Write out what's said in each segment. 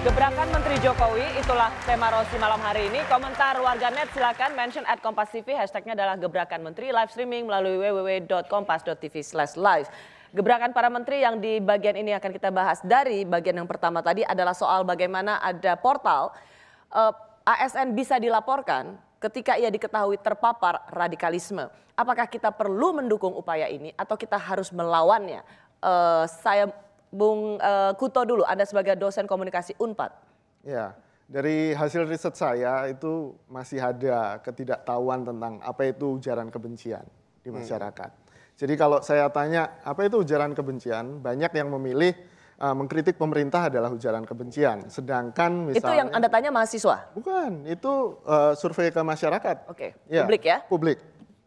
Gebrakan Menteri Jokowi, itulah tema Rosi malam hari ini. Komentar warganet silakan mention at Kompas TV, hashtagnya adalah Gebrakan Menteri, live streaming melalui www.kompas.tv slash live. Gebrakan para menteri yang di bagian ini akan kita bahas dari bagian yang pertama tadi adalah soal bagaimana ada portal uh, eh, ASN bisa dilaporkan ketika ia diketahui terpapar radikalisme. Apakah kita perlu mendukung upaya ini atau kita harus melawannya? Uh, saya Bung uh, Kuto dulu, Anda sebagai dosen komunikasi UNPAD. Ya, dari hasil riset saya itu masih ada ketidaktahuan tentang apa itu ujaran kebencian di hmm. masyarakat. Hmm. Jadi kalau saya tanya apa itu ujaran kebencian, banyak yang memilih uh, mengkritik pemerintah adalah ujaran kebencian. Sedangkan misalnya itu yang anda tanya mahasiswa? Bukan, itu uh, survei ke masyarakat. Oke, okay. ya, publik ya? Publik.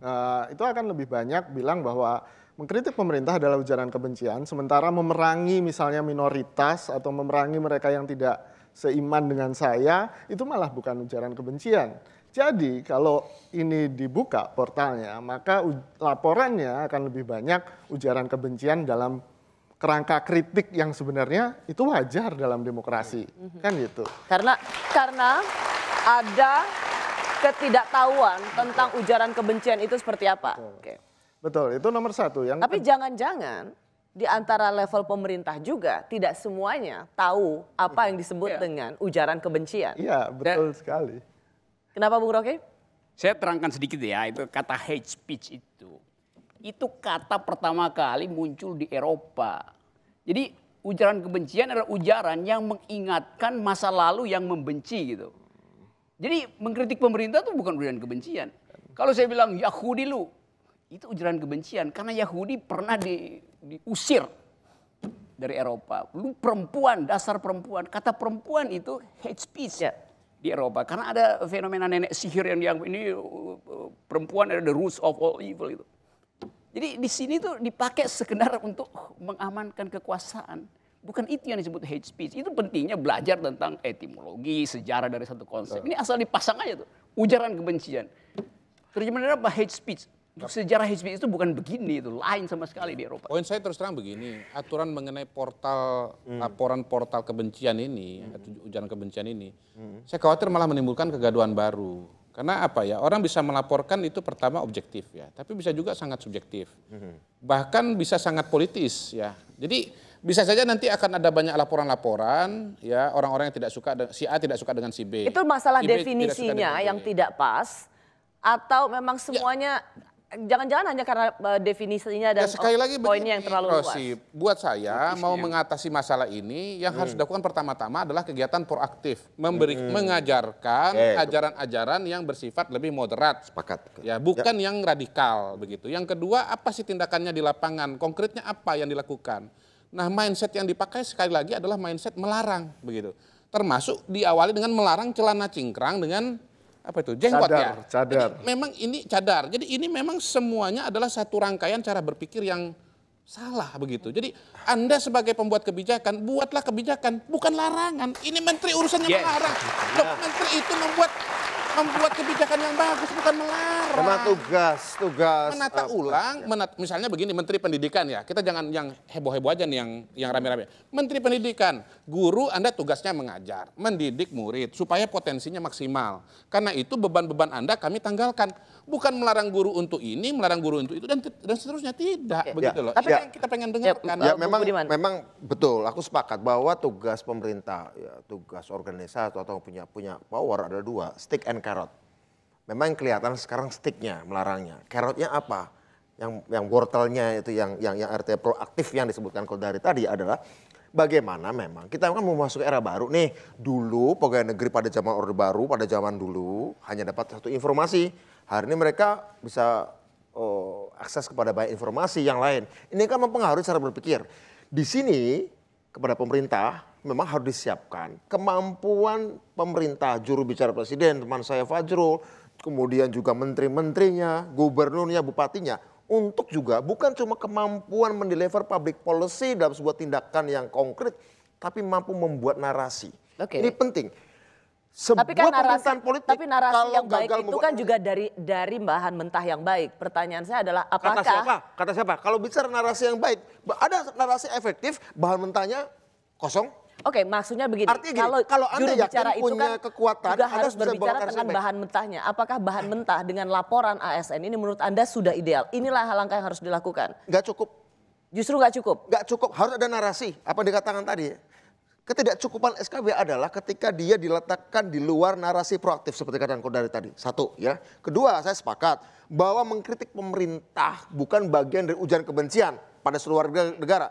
Uh, itu akan lebih banyak bilang bahwa Mengkritik pemerintah adalah ujaran kebencian, sementara memerangi misalnya minoritas atau memerangi mereka yang tidak seiman dengan saya, itu malah bukan ujaran kebencian. Jadi kalau ini dibuka portalnya, maka laporannya akan lebih banyak ujaran kebencian dalam kerangka kritik yang sebenarnya itu wajar dalam demokrasi. Kan gitu. Karena karena ada ketidaktahuan tentang ujaran kebencian itu seperti apa. Oke. Okay. Betul, itu nomor satu. Yang Tapi jangan-jangan di antara level pemerintah juga tidak semuanya tahu apa yang disebut yeah. dengan ujaran kebencian. Iya, betul Dan, sekali. Kenapa Bung Rocky? Saya terangkan sedikit ya, itu kata hate speech itu. Itu kata pertama kali muncul di Eropa. Jadi ujaran kebencian adalah ujaran yang mengingatkan masa lalu yang membenci gitu. Jadi mengkritik pemerintah itu bukan ujaran kebencian. Kalau saya bilang Yahudi lu, itu ujaran kebencian karena Yahudi pernah di, diusir dari Eropa. Lu perempuan, dasar perempuan. Kata perempuan itu hate speech ya. di Eropa. Karena ada fenomena nenek sihir yang, yang ini uh, perempuan ada the roots of all evil itu. Jadi di sini tuh dipakai sekedar untuk mengamankan kekuasaan. Bukan itu yang disebut hate speech. Itu pentingnya belajar tentang etimologi, sejarah dari satu konsep. Ini asal dipasang aja tuh. Ujaran kebencian. Terjemahan apa? Hate speech sejarah Hizbi itu bukan begini itu lain sama sekali di iya. Eropa. Poin saya terus terang begini, aturan mengenai portal hmm. laporan portal kebencian ini, hmm. ujaran kebencian ini, hmm. saya khawatir malah menimbulkan kegaduhan baru. Karena apa ya, orang bisa melaporkan itu pertama objektif ya, tapi bisa juga sangat subjektif. Hmm. Bahkan bisa sangat politis ya. Jadi bisa saja nanti akan ada banyak laporan-laporan ya, orang-orang yang tidak suka si A tidak suka dengan si B. Itu masalah si definisinya tidak yang tidak pas atau memang ya. semuanya Jangan-jangan hanya karena eh, definisinya dan ya, sekali lagi poinnya yang terlalu luas. Rosi, buat saya Betisnya. mau mengatasi masalah ini yang hmm. harus dilakukan pertama-tama adalah kegiatan proaktif, memberi hmm. mengajarkan ajaran-ajaran okay. yang bersifat lebih moderat. Sepakat. Ya, ya. bukan ya. yang radikal begitu. Yang kedua, apa sih tindakannya di lapangan? Konkretnya apa yang dilakukan? Nah, mindset yang dipakai sekali lagi adalah mindset melarang begitu. Termasuk diawali dengan melarang celana cingkrang dengan apa itu jenggot cadar, ya. Cadar. Jadi, memang ini cadar. Jadi ini memang semuanya adalah satu rangkaian cara berpikir yang salah begitu. Jadi Anda sebagai pembuat kebijakan buatlah kebijakan bukan larangan. Ini menteri urusannya yes. melarang. Loh, iya. menteri itu membuat membuat kebijakan yang bagus bukan melarang. Karena tugas, tugas. Menata eh, ulang, ya. menat, misalnya begini Menteri Pendidikan ya, kita jangan yang heboh-heboh aja nih yang yang rame-rame. Menteri Pendidikan, guru Anda tugasnya mengajar, mendidik murid supaya potensinya maksimal. Karena itu beban-beban Anda kami tanggalkan bukan melarang guru untuk ini, melarang guru untuk itu dan dan seterusnya tidak ya, ya, begitu loh. Tapi ya. yang kita pengen dengarkan. Ya, ya memang Budiman. memang betul, aku sepakat bahwa tugas pemerintah, ya, tugas organisasi atau punya punya power ada dua, stick and carrot. Memang kelihatan sekarang sticknya melarangnya, carrotnya apa? Yang yang wortelnya itu yang yang yang RT proaktif yang disebutkan kalau dari tadi adalah bagaimana memang kita kan mau masuk era baru nih. Dulu pegawai negeri pada zaman Orde Baru, pada zaman dulu hanya dapat satu informasi Hari ini mereka bisa oh, akses kepada banyak informasi yang lain. Ini kan mempengaruhi cara berpikir. Di sini kepada pemerintah memang harus disiapkan kemampuan pemerintah juru bicara presiden teman saya Fajrul kemudian juga menteri-menterinya, gubernurnya, bupatinya untuk juga bukan cuma kemampuan mendeliver public policy dalam sebuah tindakan yang konkret tapi mampu membuat narasi. Okay. Ini penting sebuah tapi kan narasi, politik tapi narasi kalau yang baik itu kan juga dari dari bahan mentah yang baik. Pertanyaan saya adalah apakah kata siapa? Kata siapa? Kalau bicara narasi yang baik, ada narasi efektif, bahan mentahnya kosong. Oke, maksudnya begini. Artinya gini, kalau kalau Anda yakin punya kan kekuatan, juga harus berbicara dengan bahan mentahnya. Apakah bahan mentah dengan laporan ASN ini menurut Anda sudah ideal? Inilah langkah yang harus dilakukan. Gak cukup. Justru gak cukup? Gak cukup, harus ada narasi. Apa dikatakan tadi Ketidakcukupan SKB adalah ketika dia diletakkan di luar narasi proaktif seperti kata dari tadi. Satu ya. Kedua, saya sepakat bahwa mengkritik pemerintah bukan bagian dari ujian kebencian pada seluruh warga negara.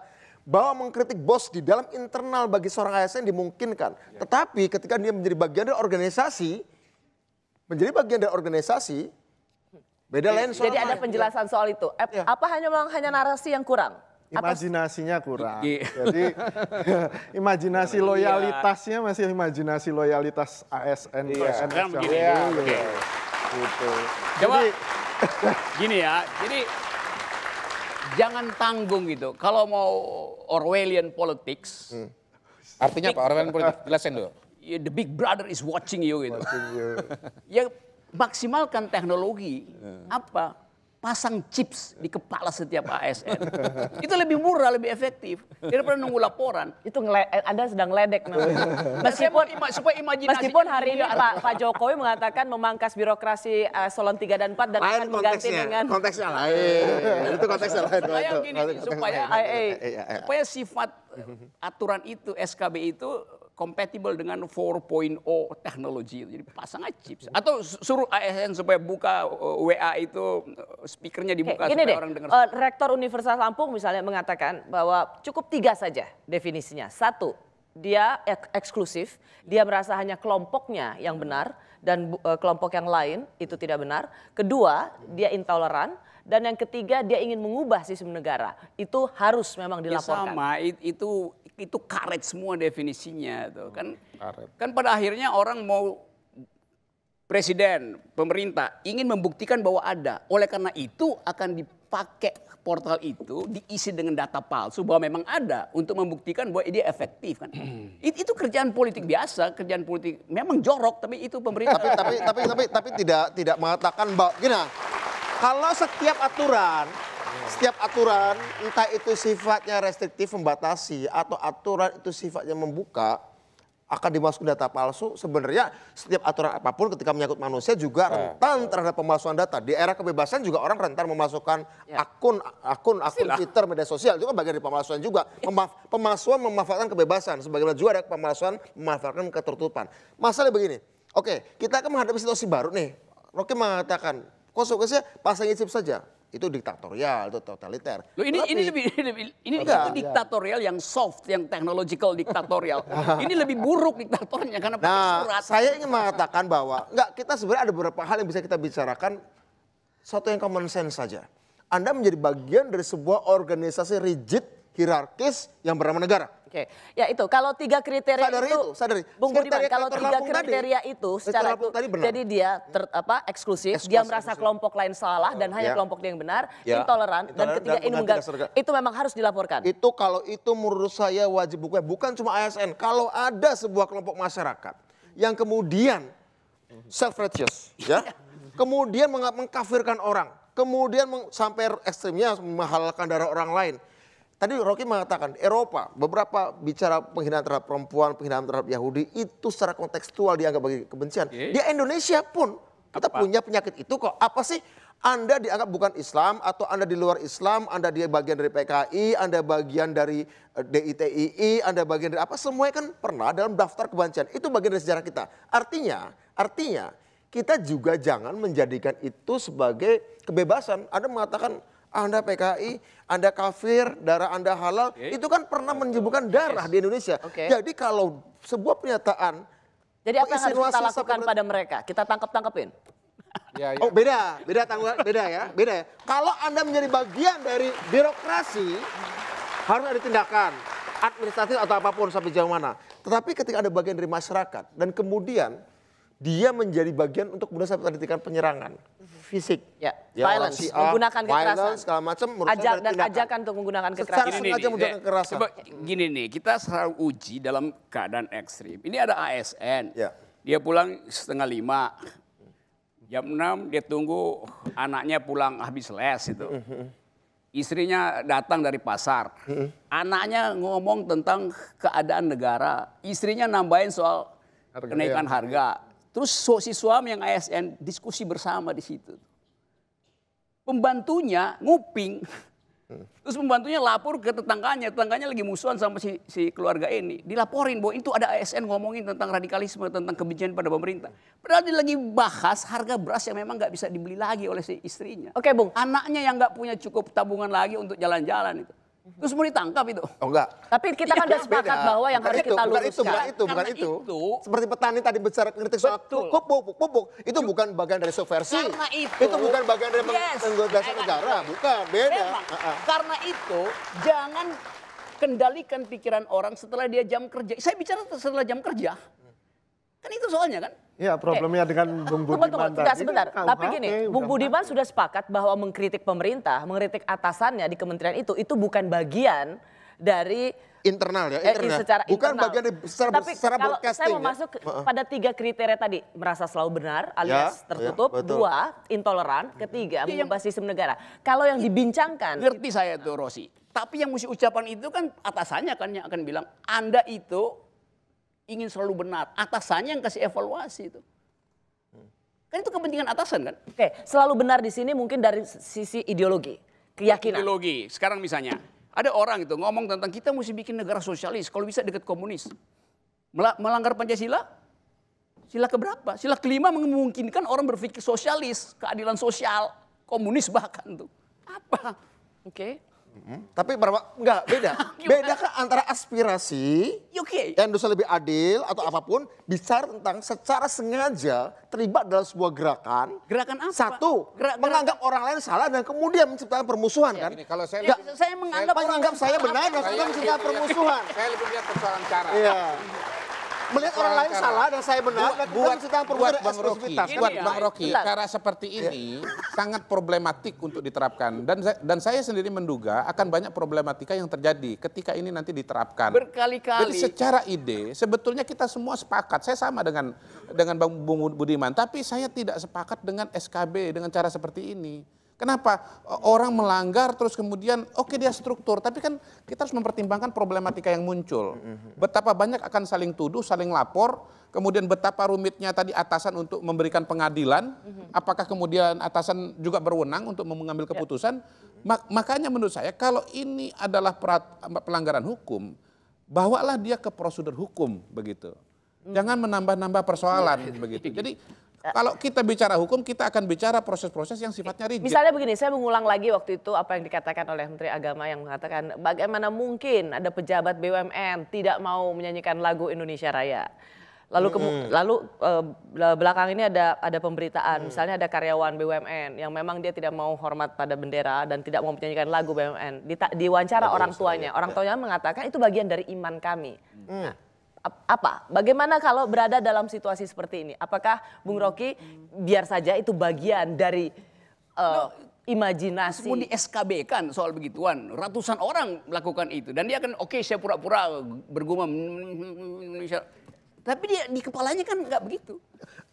Bahwa mengkritik bos di dalam internal bagi seorang ASN dimungkinkan. Ya. Tetapi ketika dia menjadi bagian dari organisasi, menjadi bagian dari organisasi, beda lain soal. Jadi ada penjelasan soal itu. Ya. Apa hanya hanya narasi yang kurang? imajinasinya kurang. Jadi imajinasi iya. loyalitasnya masih imajinasi loyalitas ASN iya. PNS. Begini. Ya, okay. Gitu. Coba jadi, gini ya. Jadi jangan tanggung gitu. Kalau mau Orwellian politics. Hmm. Artinya apa? Orwellian politics jelasin dulu. Yeah, the big brother is watching you gitu. Watching you. ya maksimalkan teknologi. Hmm. Apa? pasang chips di kepala setiap ASN. itu lebih murah, lebih efektif daripada nunggu laporan. Itu eh, Anda sedang ledek namanya. Meskipun supaya imajinasi Meskipun hari ini Pak, Pak Jokowi mengatakan memangkas birokrasi uh, eh, Solon 3 dan 4 dan lain akan mengganti dengan konteksnya lain. itu konteksnya lain. Supaya gini, supaya, eh, iya, iya. supaya sifat aturan itu SKB itu compatible dengan 4.0 teknologi Jadi pasang aja chips. Atau suruh ASN supaya buka uh, WA itu uh, speakernya dibuka Oke, supaya deh, orang dengar. Uh, Rektor Universitas Lampung misalnya mengatakan bahwa cukup tiga saja definisinya. Satu, dia ek eksklusif, dia merasa hanya kelompoknya yang benar dan uh, kelompok yang lain itu tidak benar. Kedua, dia intoleran dan yang ketiga dia ingin mengubah sistem negara. Itu harus memang dilaporkan. Ya sama, itu itu karet semua definisinya tuh kan hmm, karet. kan pada akhirnya orang mau presiden pemerintah ingin membuktikan bahwa ada oleh karena itu akan dipakai portal itu diisi dengan data palsu bahwa memang ada untuk membuktikan bahwa dia efektif kan hmm. itu, itu kerjaan politik biasa kerjaan politik memang jorok tapi itu pemerintah tapi tapi tapi tapi, tapi tidak tidak mengatakan bahwa gini kalau setiap aturan setiap aturan, entah itu sifatnya restriktif membatasi atau aturan itu sifatnya membuka, akan dimasukkan data palsu. Sebenarnya setiap aturan apapun ketika menyangkut manusia juga rentan terhadap pemalsuan data. Di era kebebasan juga orang rentan memasukkan ya. akun akun akun Silah. Twitter, media sosial itu kan bagian dari pemalsuan juga. Ya. Pemaf pemalsuan memanfaatkan kebebasan, sebagaimana juga ada pemalsuan memanfaatkan ketertutupan. Masalahnya begini. Oke, kita akan menghadapi situasi baru nih. Rocky mengatakan konsekuensinya pasang isip saja itu diktatorial, itu totaliter. Loh ini Tapi, ini lebih, ini enggak, itu diktatorial yang soft, yang technological diktatorial. ini lebih buruk diktatornya karena nah, pakai surat. saya ingin mengatakan bahwa enggak kita sebenarnya ada beberapa hal yang bisa kita bicarakan satu yang common sense saja. Anda menjadi bagian dari sebuah organisasi rigid, hierarkis yang bernama negara. Oke, ya itu kalau tiga kriteria sadari itu, itu Bung Budiman, kalau tiga kriteria tadi, itu secara itu, tadi benar. jadi dia ter, apa eksklusif, eksklusif, dia merasa eksklusif. kelompok lain salah dan hanya ya. kelompok dia yang benar, ya. intoleran, intoleran dan ketiga ini enggak, itu memang harus dilaporkan. Itu kalau itu menurut saya wajib buku, bukan cuma ASN, kalau ada sebuah kelompok masyarakat yang kemudian self righteous, ya, kemudian mengkafirkan orang, kemudian sampai ekstrimnya menghalalkan darah orang lain Tadi Rocky mengatakan Eropa beberapa bicara penghinaan terhadap perempuan, penghinaan terhadap Yahudi itu secara kontekstual dianggap bagi kebencian. Okay. Di Indonesia pun kita apa? punya penyakit itu kok. Apa sih Anda dianggap bukan Islam atau Anda di luar Islam, Anda dia bagian dari PKI, Anda bagian dari eh, DITII, Anda bagian dari apa Semua kan pernah dalam daftar kebencian. Itu bagian dari sejarah kita. Artinya, artinya kita juga jangan menjadikan itu sebagai kebebasan. Anda mengatakan anda PKI, Anda kafir, darah Anda halal, okay. itu kan pernah menyebutkan darah yes. di Indonesia. Okay. Jadi kalau sebuah pernyataan Jadi apa yang harus kita lakukan pada mereka? Kita tangkap-tangkepin? Ya, ya. Oh beda, beda tanggal beda ya, beda ya. Kalau Anda menjadi bagian dari birokrasi, harus ada tindakan administratif atau apapun sampai jauh mana. Tetapi ketika ada bagian dari masyarakat dan kemudian dia menjadi bagian untuk kemudian saya pendidikan penyerangan fisik, ya, ya violence, si A, menggunakan kekerasan, violence, segala macam, Ajak, dan tindakan. ajakan untuk menggunakan kekerasan. Secara sengaja menggunakan ya, kekerasan. Coba, gini nih, kita selalu uji dalam keadaan ekstrim. Ini ada ASN, ya. dia pulang setengah lima, jam enam dia tunggu anaknya pulang habis les itu. Istrinya datang dari pasar, anaknya ngomong tentang keadaan negara, istrinya nambahin soal kenaikan ya. harga Terus si suami yang ASN diskusi bersama di situ. Pembantunya nguping. Hmm. Terus pembantunya lapor ke tetangganya, tetangganya lagi musuhan sama si, si keluarga ini. Dilaporin bahwa itu ada ASN ngomongin tentang radikalisme, tentang kebencian pada pemerintah. Padahal dia lagi bahas harga beras yang memang gak bisa dibeli lagi oleh si istrinya. Oke Bung. Anaknya yang gak punya cukup tabungan lagi untuk jalan-jalan itu. Terus mau ditangkap itu. Oh enggak. Tapi kita kan udah ya, sepakat beda. bahwa yang bukan harus itu, kita bukan Itu, bukan itu, bukan itu. itu. Seperti petani tadi bicara kritik soal pupuk, pupuk, pupuk. Itu bukan bagian dari subversi. Karena itu. Itu bukan bagian dari yes. negara. Bukan, beda. Memang, uh -uh. Karena itu jangan kendalikan pikiran orang setelah dia jam kerja. Saya bicara setelah jam kerja. Kan itu soalnya kan. Ya problemnya eh, dengan Bung Budiman tunggu, tunggu, tadi. sebentar. Iya, tapi gini, okay, Bung Budiman sudah sepakat bahwa mengkritik pemerintah, mengkritik atasannya di kementerian itu, itu bukan bagian dari internal ya eh, internal. Eh, secara bukan internal. bagian dari secara, tapi secara kalau saya mau ya? masuk pada tiga kriteria tadi merasa selalu benar ya, alias ya, tertutup ya, dua intoleran ketiga ya, mengubah sistem negara kalau yang dibincangkan ngerti saya tuh Rosi tapi yang mesti ucapan itu kan atasannya kan yang akan bilang anda itu ingin selalu benar. Atasannya yang kasih evaluasi itu. Kan itu kepentingan atasan kan? Oke, selalu benar di sini mungkin dari sisi ideologi, keyakinan. Ideologi. Sekarang misalnya, ada orang itu ngomong tentang kita mesti bikin negara sosialis, kalau bisa dekat komunis. Melanggar Pancasila, sila keberapa? Sila kelima memungkinkan orang berpikir sosialis, keadilan sosial, komunis bahkan tuh. Apa? Oke. Okay. Hmm? Tapi berapa? Enggak, beda. beda kan antara aspirasi okay. yang dosa lebih adil atau apapun bicara tentang secara sengaja terlibat dalam sebuah gerakan. Gerakan apa? Satu, Gerak, menganggap orang lain salah dan kemudian menciptakan permusuhan ya, kan? Ini, kalau saya, ya, saya menganggap saya, menganggap saya benar dan kemudian menciptakan permusuhan. Saya lebih lihat persoalan cara. Iya. melihat orang lain salah dan saya benar buat, buat, buat Bang Rocky, buat Bang Rocky cara seperti iya. ini sangat problematik untuk diterapkan dan dan saya sendiri menduga akan banyak problematika yang terjadi ketika ini nanti diterapkan. Berkali-kali. Jadi secara ide sebetulnya kita semua sepakat. Saya sama dengan dengan Bang Budiman, tapi saya tidak sepakat dengan SKB dengan cara seperti ini. Kenapa? Orang melanggar terus kemudian oke okay, dia struktur, tapi kan kita harus mempertimbangkan problematika yang muncul. Betapa banyak akan saling tuduh, saling lapor, kemudian betapa rumitnya tadi atasan untuk memberikan pengadilan, apakah kemudian atasan juga berwenang untuk mengambil ya. keputusan? makanya menurut saya kalau ini adalah pelanggaran hukum, bawalah dia ke prosedur hukum begitu. Hmm. Jangan menambah-nambah persoalan begitu. Jadi Eh, Kalau kita bicara hukum, kita akan bicara proses-proses yang sifatnya rigid. Misalnya begini, saya mengulang lagi waktu itu apa yang dikatakan oleh Menteri Agama yang mengatakan bagaimana mungkin ada pejabat BUMN tidak mau menyanyikan lagu Indonesia Raya. Lalu kemu hmm. lalu uh, belakang ini ada ada pemberitaan, hmm. misalnya ada karyawan BUMN yang memang dia tidak mau hormat pada bendera dan tidak mau menyanyikan lagu BUMN. Di, diwawancara orang iya, tuanya, iya. orang tuanya mengatakan itu bagian dari iman kami. Hmm. Nah, apa? Bagaimana kalau berada dalam situasi seperti ini? Apakah Bung Rocky biar saja itu bagian dari uh, eh, no, imajinasi? Semua di SKB kan soal begituan. Ratusan orang melakukan itu dan dia akan oke okay, saya pura-pura bergumam. Tapi dia di kepalanya kan nggak begitu.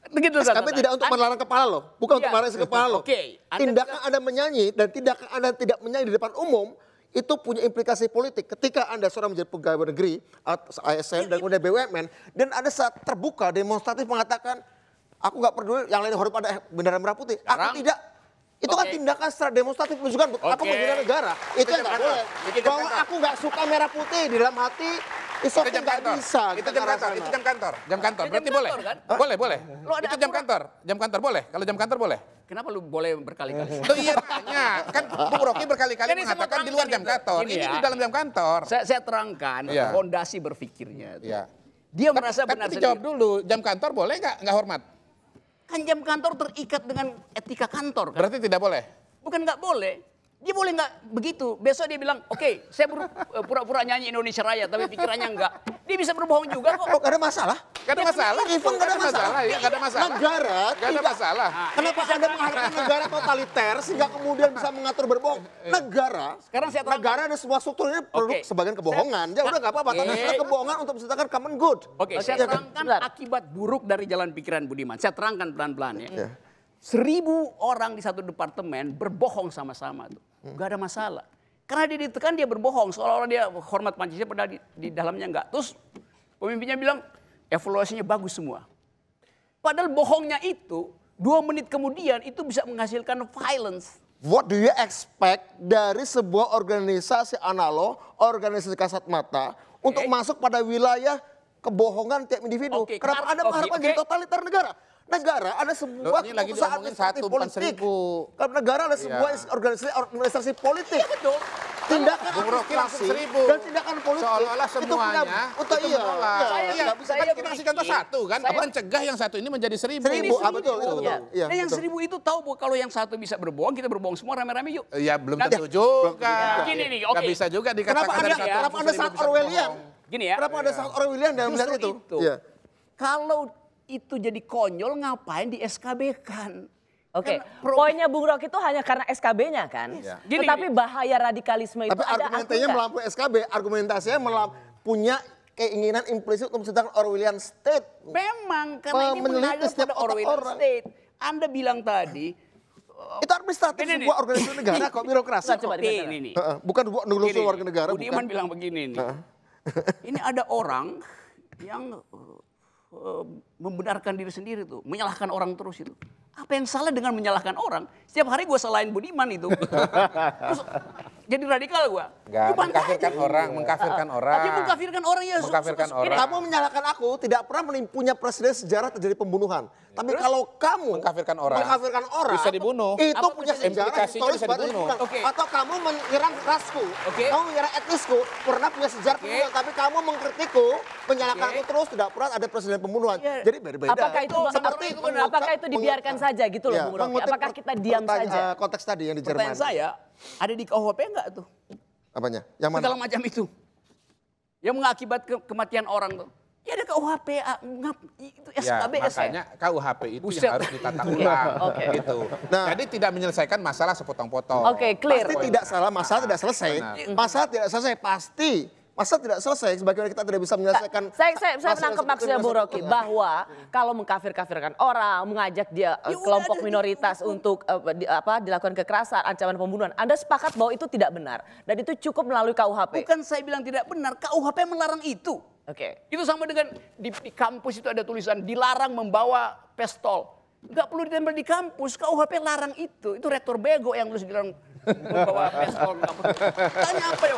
Begitu SKB kan? tidak untuk melarang kepala loh, bukan ya. untuk melarang kepala loh. Oke. Okay. Tindakan Anda menyanyi dan tindakan ada tidak menyanyi di depan umum itu punya implikasi politik. Ketika Anda seorang menjadi pegawai negeri, ASN dan kemudian BUMN, dan Anda saat terbuka demonstratif mengatakan, aku nggak peduli yang lain hormat ada bendera merah putih, aku tidak. Itu okay. kan tindakan secara demonstratif menunjukkan okay. aku membela negara. Itu, yang tidak boleh. kalau aku nggak suka merah putih di dalam hati, It's itu jam kan kantor. Bisa, itu jam kantor. Itu jam kantor. Jam kantor. Berarti jam boleh. Kantor, kan? Boleh, boleh. Lo ada itu jam kantor. Jam kantor boleh. Kalau jam kantor boleh. Kenapa lu boleh berkali-kali? Lo iya tanya. Kan Bung Rocky berkali-kali mengatakan di luar jam kantor. Ini, ya, di dalam jam kantor. Saya, saya terangkan ya. fondasi berpikirnya. Itu. Ya. Dia tapi, merasa tapi benar. Tapi jawab dulu. Jam kantor boleh nggak? Nggak hormat. Kan jam kantor terikat dengan etika kantor. Kan? Berarti tidak boleh. Bukan nggak boleh. Dia boleh nggak begitu. Besok dia bilang, oke, okay, saya eh, pura-pura nyanyi Indonesia Raya, tapi pikirannya enggak. Dia bisa berbohong juga kok. Oh, gak ada masalah. Gak iya, iya, iya, ada masalah. Even gak ada masalah. gak ada masalah. Negara gak ada masalah. Nah, Kenapa Anda mengharapkan negara totaliter sehingga kemudian bisa mengatur berbohong? Eh, eh. Negara. Sekarang saya Negara ada sebuah strukturnya produk okay. sebagian kebohongan. Ya udah gak apa-apa. Tapi okay. kebohongan untuk menciptakan common good. Oke, okay, saya kan? terangkan akibat buruk dari jalan pikiran Budiman. Saya terangkan pelan-pelan ya. Seribu orang di satu departemen berbohong sama-sama tuh. Nggak ada masalah. Karena dia ditekan dia berbohong seolah-olah dia hormat Pancasila padahal di, di dalamnya enggak. Terus pemimpinnya bilang evaluasinya bagus semua. Padahal bohongnya itu dua menit kemudian itu bisa menghasilkan violence. What do you expect dari sebuah organisasi analog, organisasi kasat mata okay. untuk eh. masuk pada wilayah kebohongan tiap individu? Okay, Kenapa Anda mengharapkan okay, okay. jadi totalitar negara? negara ada sebuah Loh, ini lagi satu politik. Kalau negara ada iya. sebuah ya. organisasi organisasi politik. Itu iya, tindakan birokrasi dan tindakan politik seolah-olah semuanya itu, punya, itu iya. iya, Saya Iya, bisa, saya, kan kita kasih contoh satu kan, saya, mencegah yang satu ini menjadi seribu. Seribu, seribu. Ah, betul, itu, betul. Ya. Ya, nah, yang seribu itu tahu bahwa kalau yang satu bisa berbohong, kita berbohong semua rame-rame yuk. Ya belum tentu juga. Gini nih, oke. Okay. Gak bisa juga dikatakan kenapa ada, satu. Kenapa ada saat Orwellian? Gini ya. Kenapa ada saat Orwellian dalam melihat itu? itu. Kalau itu jadi konyol ngapain di SKB-kan. Oke, okay. poinnya Bung Rocky itu hanya karena SKB-nya kan. Yes. Iya. Gini, Tetapi bahaya radikalisme itu Tapi ada argumentasinya melampaui SKB, argumentasinya melamp punya keinginan implisit untuk menciptakan Orwellian State. Memang karena ini mengalir pada Orwellian orang. State. Anda bilang tadi itu administratif ini, sebuah organisasi negara kok birokrasi. Nah, ini, ini. bukan sebuah organisasi warga negara. Budiman bilang begini nih. ini ada orang yang eh, Eh, membenarkan diri sendiri tuh, menyalahkan orang terus itu. Apa yang salah dengan menyalahkan orang? Setiap hari gue selain Budiman itu. terus, jadi radikal gua. Enggak, mengkafirkan aja. orang, mengkafirkan uh, orang. Tapi mengkafirkan orang ya. Mengkafirkan orang. Kamu menyalahkan aku tidak pernah punya presiden sejarah terjadi pembunuhan. Ya, tapi kalau kamu mengkafirkan orang, mengkafirkan orang bisa dibunuh. Itu apa, punya sejarah kan historis bisa dibunuh. Okay. Atau kamu menyerang rasku, okay. kamu menyerang etnisku, pernah punya sejarah okay. pembunuhan, tapi kamu mengkritikku, menyalahkan okay. aku terus tidak pernah ada presiden pembunuhan. Yeah. Jadi berbeda. Apakah itu, itu seperti itu, apakah itu dibiarkan saja gitu loh, iya. Bung Apakah kita diam saja? Konteks tadi yang di Jerman. saya, ada di KUHP enggak tuh? Apanya? Yang mana? Segala macam itu. Yang mengakibat ke kematian orang tuh. Ya ada KUHP, ngap, itu ya, SKB, ya, makanya ya? KUHP itu Buset. yang harus ditata ulang, iya, okay. gitu. Nah, Jadi tidak menyelesaikan masalah sepotong-potong. Oke, okay, clear. Pasti tidak salah, masalah nah, tidak selesai. Benar. Masalah tidak selesai, pasti masa tidak selesai sebagaimana kita tidak bisa menyelesaikan saya saya, saya menangkap maksudnya Bu Rocky bahwa kalau mengkafir-kafirkan orang mengajak dia eh, ya, kelompok minoritas gitu. untuk uh, di, apa dilakukan kekerasan ancaman pembunuhan Anda sepakat bahwa itu tidak benar dan itu cukup melalui KUHP bukan saya bilang tidak benar KUHP melarang itu Oke. Okay. Itu sama dengan di, di kampus itu ada tulisan dilarang membawa pistol. nggak perlu ditempel di kampus, KUHP larang itu. Itu rektor bego yang harus dilarang membawa pistol kampus. Tanya apa ya?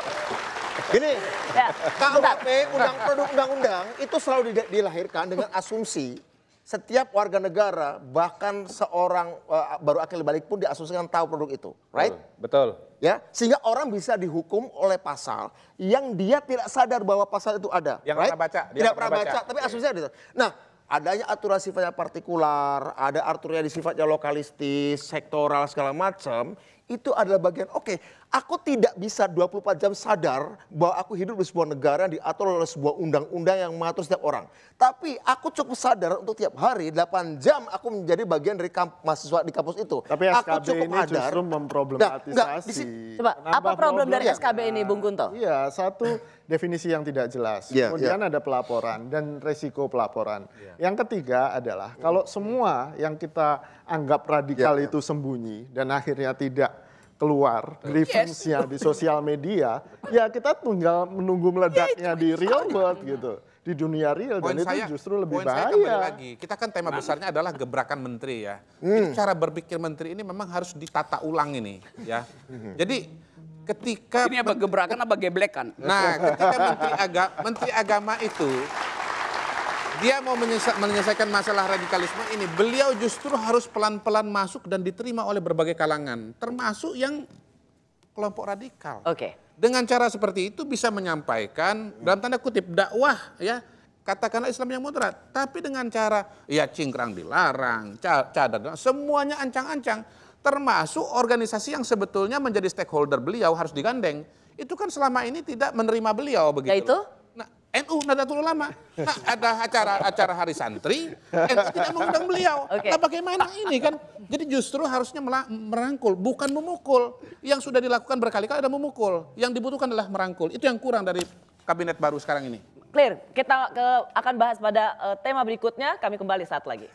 Gini, ya, KUHP, undang produk undang-undang itu selalu di, dilahirkan dengan asumsi setiap warga negara bahkan seorang uh, baru akil balik pun diasumsikan tahu produk itu, right? Betul. Ya, sehingga orang bisa dihukum oleh pasal yang dia tidak sadar bahwa pasal itu ada. Yang right? pernah baca, tidak pernah baca, baca tapi asumsinya ada. Nah, adanya aturan sifatnya partikular, ada aturan yang sifatnya lokalistis, sektoral segala macam itu adalah bagian, oke, okay, aku tidak bisa 24 jam sadar bahwa aku hidup di sebuah negara yang diatur oleh sebuah undang-undang yang mengatur setiap orang. Tapi aku cukup sadar untuk tiap hari 8 jam aku menjadi bagian dari kamp, mahasiswa di kampus itu. Tapi SKB aku cukup ini sadar. justru memproblematisasi. Nah, Coba, apa problem, problem dari ya? SKB ini Bung gunto Iya, satu definisi yang tidak jelas. Yeah, Kemudian yeah. ada pelaporan dan resiko pelaporan. Yeah. Yang ketiga adalah iya. kalau semua yang kita anggap radikal yeah, iya. itu sembunyi dan akhirnya tidak keluar grievancenya yes. di sosial media, ya kita tinggal menunggu meledaknya ya, di real world gitu di dunia real poin dan saya, itu justru lebih poin bahaya. Saya lagi, kita kan tema besarnya adalah gebrakan menteri ya. Hmm. Jadi cara berpikir menteri ini memang harus ditata ulang ini ya. Hmm. Jadi ketika ini apa gebrakan apa geblekan? Nah, ketika menteri aga, menteri agama itu dia mau menyelesaikan masalah radikalisme ini, beliau justru harus pelan-pelan masuk dan diterima oleh berbagai kalangan, termasuk yang kelompok radikal. Oke. Okay. Dengan cara seperti itu bisa menyampaikan dalam tanda kutip dakwah ya katakanlah Islam yang moderat, tapi dengan cara ya cingkrang dilarang, cadar semuanya ancang-ancang, termasuk organisasi yang sebetulnya menjadi stakeholder beliau harus digandeng. Itu kan selama ini tidak menerima beliau begitu. Yaitu? Loh. NU nada Ulama lama, nah, ada acara acara hari santri NU tidak mengundang beliau okay. nah bagaimana ini kan jadi justru harusnya merangkul bukan memukul yang sudah dilakukan berkali-kali ada memukul yang dibutuhkan adalah merangkul itu yang kurang dari kabinet baru sekarang ini clear kita ke, akan bahas pada uh, tema berikutnya kami kembali saat lagi